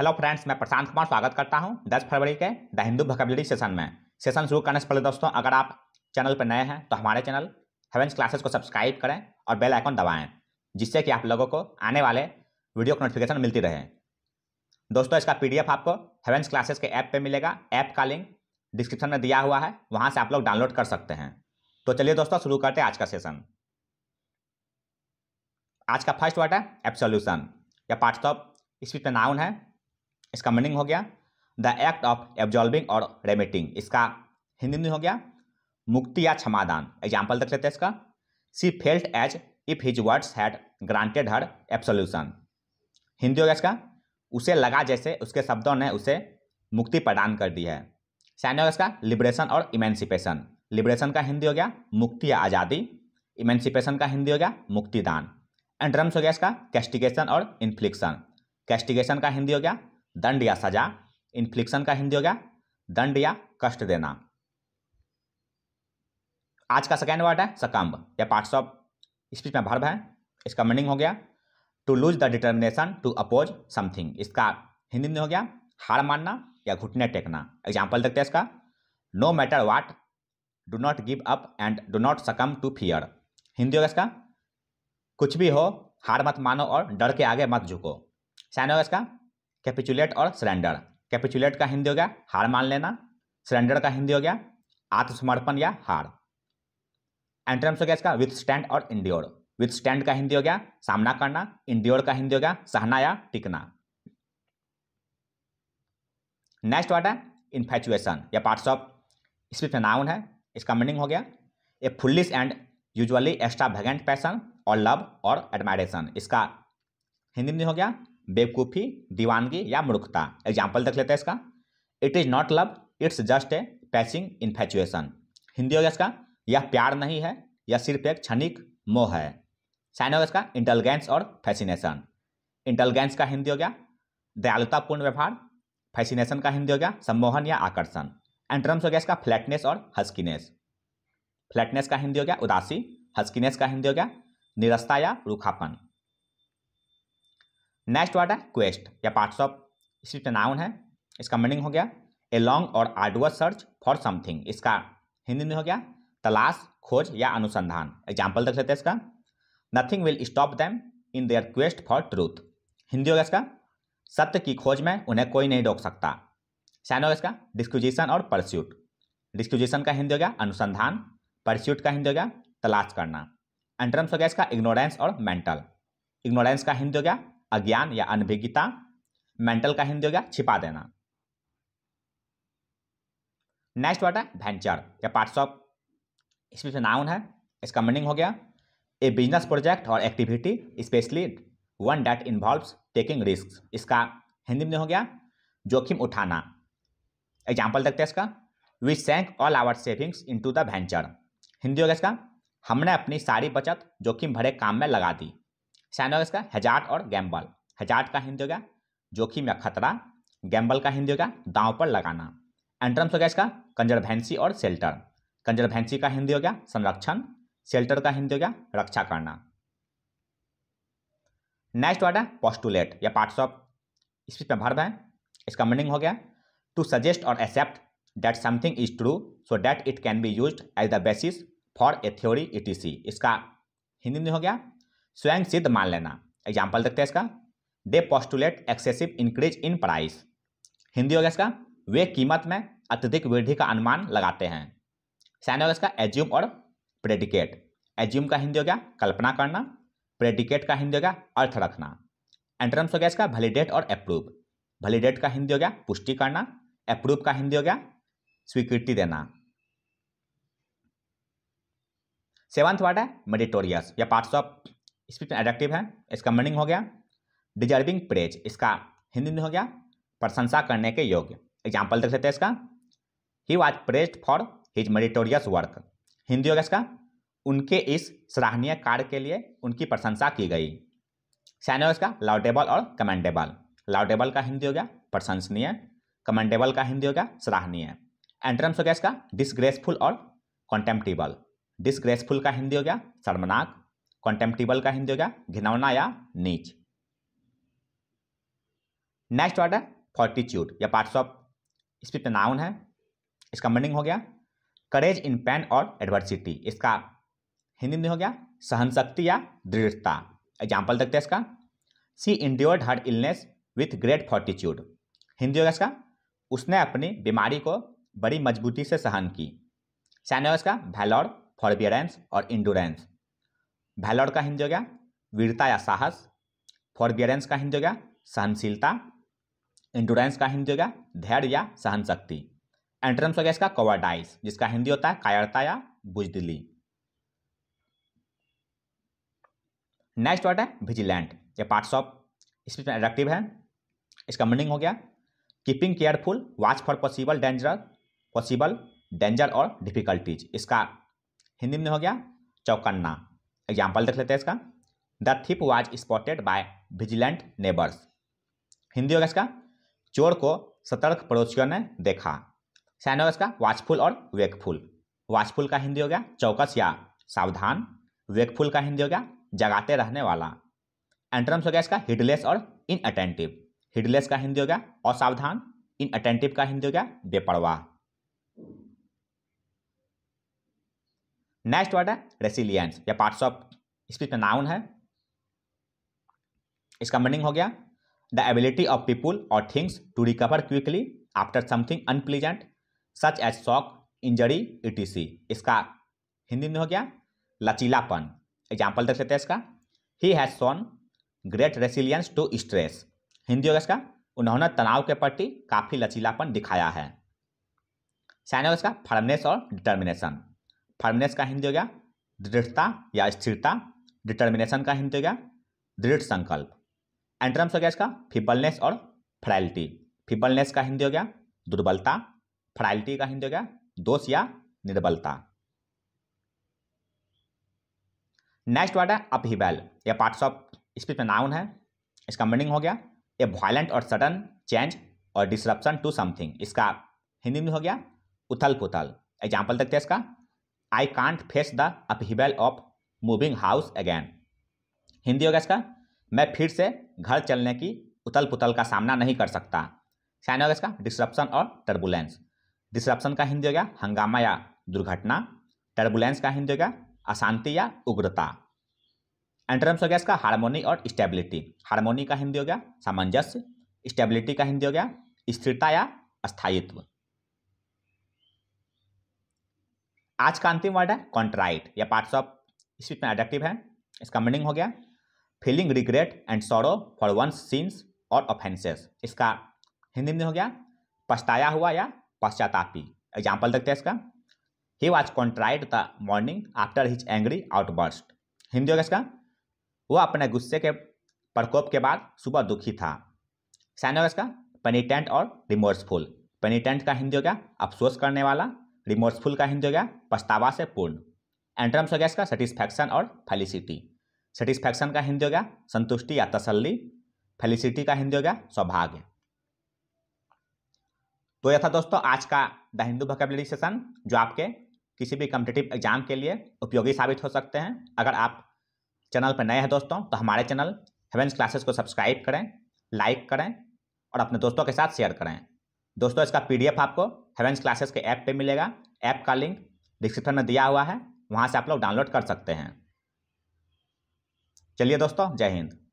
hello friends मैं प्रशांत कुमार स्वागत करता हूं 10 फरवरी के द हिंदू वोकेबलरी सेशन में सेशन शुरू करने से पहले दोस्तों अगर आप चैनल पर नए हैं तो हमारे चैनल हेवेंस क्लासेस को सब्सक्राइब करें और बेल आइकन दबाएं जिससे कि आप लोगों को आने वाले वीडियो को नोटिफिकेशन मिलती रहे दोस्तों इसका पी आपको हेवेंस क्लासेस के ऐप पर मिलेगा ऐप का लिंक डिस्क्रिप्शन में दिया हुआ है वहाँ से आप लोग डाउनलोड कर सकते हैं तो चलिए दोस्तों शुरू करते हैं आज का सेशन आज का फर्स्ट वर्ड है एप्सोल्यूशन या पार्ट्स ऑफ स्पीच नाउन है इसका मीनिंग हो गया द एक्ट ऑफ एब्जॉल्विंग और रेमिटिंग इसका हिंदी में हो गया मुक्ति या क्षमादान एग्जाम्पल देख लेते हैं इसका she felt as if his words had granted her absolution Hindi हो गया इसका उसे लगा जैसे उसके शब्दों ने उसे मुक्ति प्रदान कर दी है सैन्य हो गया इसका लिबरेशन और इमेंसिपेशन लिबरेशन का हिंदी हो गया मुक्ति या आज़ादी इमेंसिपेशन का हिंदी हो गया मुक्तिदान एंड ड्रम्स हो गया इसका कैस्टिगेशन और इन्फ्लिक्शन कैस्टिगेशन का हिंदी हो गया दंड या सजा इन्फ्लिक्शन का हिंदी हो गया दंड या कष्ट देना आज का सेकेंड वर्ड है सकम्ब या पार्ट्स ऑफ स्पीच में भर्व है इसका मीनिंग हो गया to lose the determination to oppose something इसका हिंदी में हो गया हार मानना या घुटने टेकना एग्जाम्पल देखते हैं इसका no matter what do not give up and do not succumb to fear Hindi होगा इसका कुछ भी हो हार मत मानो और डर के आगे मत झुको सैन होगा इसका कैपिचुलेट और सरेंडर कैपिचुलेट का हिंदी हो गया हार मान लेना सरेंडर का हिंदी हो गया आत्मसमर्पण या हार एंट्रम्स हो गया इसका विथ स्टैंड और इंड्योर विथ स्टैंड का हिंदी हो गया सामना करना इंड्योर का हिंदी हो गया सहना या टिकना नेक्स्ट वर्ड है इन्फेचुएशन या पार्ट्स ऑफ में नाउन है इसका मीनिंग हो गया a foolish and usually extravagant passion और लव और एडमायरेशन इसका हिंदी में हो गया बेवकूफ़ी दीवानगी या मूर्खता एग्जाम्पल देख लेते हैं इसका it is not love it's just a passing infatuation Hindi हो गया इसका यह प्यार नहीं है यह सिर्फ एक क्षणिक मोह है साइन हो गया इसका इंटेलिगेंस और फैसिनेशन इंटेलिगेंस का हिंदी हो गया दयालुतापूर्ण व्यवहार फैसिनेशन का हिंदी हो गया सम्मोहन या आकर्षण एंट्रम्स हो गया इसका फ्लैटनेस और हस्कीनेस फ्लैटनेस का हिंदी हो गया उदासी हस्कीनेस का हिंदी हो गया निरस्ता या रूखापन नेक्स्ट वर्ड है क्वेस्ट या पार्ट्स ऑफ इसी नाउन है इसका मीनिंग हो गया ए लॉन्ग और आर्डुअस सर्च फॉर समथिंग इसका हिंदी में हो गया तलाश खोज या अनुसंधान एग्जाम्पल देख लेते हैं इसका nothing will stop them in their quest for truth Hindi हो गया इसका सत्य की खोज में उन्हें कोई नहीं रोक सकता सैन होगा इसका डिस्क्यूजिशन और परस्यूट डिस्क्यूजिशन का हिंदी हो गया अनुसंधान परस्यूट का हिंदी हो गया तलाश करना एंट्रम्स हो गया इसका इग्नोरेंस और मेंटल इग्नोरेंस का हिंदी हो गया अज्ञान या अनभिज्ञता मेंटल का हिंदी हो गया छिपा देना नेक्स्ट वर्ड है वेंचर या पार्ट्स ऑफ इसमें से नाउन है इसका मीनिंग हो गया ए बिजनेस प्रोजेक्ट और activity especially one that involves taking risk इसका हिंदी में हो गया जोखिम उठाना एग्जाम्पल देखते हैं इसका we sank all our savings into the venture Hindi हो गया इसका हमने अपनी सारी बचत जोखिम भरे काम में लगा दी साइन होगा इसका हजार और गैम्बल हजार का हिंदी होगा जोखिम या खतरा गैम्बल का हिंदी होगा दांव पर लगाना एंट्रम्स हो गया इसका कंजर्वेंसी और सेल्टर कंजर्वेंसी का हिंदी हो गया संरक्षण सेल्टर का हिंदी हो गया रक्षा करना नेक्स्ट वर्ड है पॉस्टुलेट या पार्ट्स ऑफ स्पीच में भर्व है इसका मीनिंग हो गया टू सजेस्ट और accept that something is true so that it can be use as the basis for a theory it इसका हिंदी में हो गया स्वयं सिद्ध मान लेना एग्जाम्पल देखते हैं इसका they postulate excessive increase in price Hindi हो गया इसका वे कीमत में अत्यधिक वृद्धि का अनुमान लगाते हैं सैन्य हो गया इसका एज्यूम और प्रेडिकेट एज्यूम का हिंदी हो गया कल्पना करना प्रेडिकेट का हिंदी हो गया अर्थ रखना एंट्रम्स हो गया इसका वैलिडेट और अप्रूव वैलिडेट का हिंदी हो गया पुष्टि करना अप्रूव का हिंदी हो गया स्वीकृति देना सेवंथ वर्ड है मेडिटोरियस या पार्ट्स ऑफ स्पीच में एडक्टिव है इसका मीनिंग हो गया डिजर्विंग प्रेज इसका हिंदी में हो गया प्रशंसा करने के योग्य एग्जाम्पल देख लेते हैं इसका he was praise for his meritorious work Hindi हो गया इसका उनके इस सराहनीय कार्य के लिए उनकी प्रशंसा की गई सैन्य हो इसका लाउडेबल और कमेंडेबल लाउडेबल का हिंदी हो गया प्रशंसनीय कमेंडेबल का हिंदी हो गया सराहनीय एंट्रम्स हो गया इसका डिसग्रेसफुल और कॉन्टेम्पटिबल डिसग्रेसफुल का हिंदी हो गया शर्मनाक कॉन्टेम्पटिबल का हिंदी हो गया घिनौना या नीच नेक्स्ट वर्ड है फॉर्टिट्यूड या पार्ट्स ऑफ इसमें नाउन है इसका मीनिंग हो गया करेज इन पेन और एडवर्सिटी इसका हिंदी में हो गया सहन शक्ति या दृढ़ता एग्जाम्पल देखते हैं इसका she endured her illness with great fortitude Hindi हो गया इसका उसने अपनी बीमारी को बड़ी मजबूती से सहन की सैन्य इसका वैलॉर फॉरबियरेंस और इंडोरेंस वैलर का हिंज हो गया वीरता या साहस फॉरबियरेंस का हिंज हो गया सहनशीलता इंडोरेंस का हिंदी हो गया धैर्य या सहन शक्ति एंट्रेंस हो गया इसका कवाडाइस जिसका हिंदी होता है कायरता या बुजदिली नेक्स्ट वर्ड है विजिलेंट ये पार्ट्स ऑफ इसमें एडक्टिव है इसका मीनिंग हो गया keeping careful watch for possible danger possible danger और डिफिकल्टीज इसका हिंदी में हो गया चौकन्ना एग्जाम्पल देख लेते हैं इसका the thief was spotted by vigilant neighbours Hindi होगा इसका चोर को सतर्क पड़ोसियों ने देखा सैन होगा इसका वाचफुल और वेकफुल वाचफुल का हिंदी हो गया चौकस या सावधान वेकफुल का हिंदी हो गया जगाते रहने वाला एंट्रम्स हो गया इसका हिडलेस और इन अटेंटिव हिडलेस का हिंदी हो गया असावधान इन अटेंटिव का हिंदी हो गया बेपरवाह नेक्स्ट वर्ड है रेसिलियंस या पार्ट्स ऑफ स्पीच में नाउन है इसका मीनिंग हो गया द एबिलिटी ऑफ पीपुल और things to recover quickly after something unpleasant such as shock injury ETC इसका हिंदी में हो गया लचीलापन एग्जाम्पल देख लेते हैं इसका he has shown great resilience to stress Hindi होगा इसका उन्होंने तनाव के प्रति काफ़ी लचीलापन दिखाया है सैन होगा इसका फर्मनेस और डिटर्मिनेशन फर्मनेस का हिंदी हो गया दृढ़ता या स्थिरता डिटर्मिनेशन का हिंदी हो गया दृढ़ संकल्प एंट्रम्स हो गया इसका फिबलनेस और फ्राइलिटी फिबलनेस का हिंदी हो गया दुर्बलता फ्राइलिटी का हिंदी हो गया दोष या निर्बलता नेक्स्ट वर्ड है अपहिबैल यह पार्ट्स ऑफ स्पीच में नाउन है इसका मीनिंग हो गया ए वायलेंट और सडन चेंज और डिसरप्शन टू समथिंग इसका हिंदी में हो गया उथल पुथल एग्जाम्पल देखते हैं इसका I can't face the upheaval of moving house again Hindi हो गया इसका मैं फिर से घर चलने की उतल पुतल का सामना नहीं कर सकता साइन हो गया इसका डिस्ट्रप्शन और टर्बुलेंस डिस्ट्रप्शन का हिंदी हो गया हंगामा या दुर्घटना टर्बुलेंस का हिंदी हो गया अशांति या उग्रता एंट्रम्स हो गया इसका हारमोनी और स्टेबिलिटी हारमोनी का हिंदी हो गया सामंजस्य स्टेबिलिटी का हिंदी हो गया स्थिरता या स्थायित्व आज का अंतिम वर्ड है कॉन्ट्राइट या पार्ट्स ऑफ स्पीच में एडक्टिव है इसका मीनिंग हो गया feeling regret and sorrow for one's sins और ऑफेंसेस इसका हिंदी में हो गया पछताया हुआ या पश्चातापी एग्जाम्पल देखते हैं इसका he was contrite the morning after his angry outburst Hindi होगा इसका वह अपने गुस्से के प्रकोप के बाद सुबह दुखी था हो होगा इसका पेनीटेंट और रिमोर्सफुल पेनीटेंट का हिंदी हो गया अफसोस करने वाला रिमोर्सफुल का हिंदी हो गया पछतावा से पूर्ण एंट्रम्स हो गया इसका सेटिस्फैक्शन और फेलिसिटी सेटिस्फैक्शन का हिंदी हो गया संतुष्टि या तसल्ली फेलिसिटी का हिंदी हो गया सौभाग्य तो यह था दोस्तों आज का द हिंदू वोकेबलरी सेशन जो आपके किसी भी कम्पिटेटिव एग्जाम के लिए उपयोगी साबित हो सकते हैं अगर आप चैनल पर नए हैं दोस्तों तो हमारे चैनल हेवेंस क्लासेस को सब्सक्राइब करें लाइक करें और अपने दोस्तों के साथ शेयर करें दोस्तों इसका पीडीएफ आपको हेवेंस क्लासेस के ऐप पे मिलेगा ऐप का लिंक डिस्क्रिप्शन में दिया हुआ है वहाँ से आप लोग डाउनलोड कर सकते हैं चलिए दोस्तों जय हिंद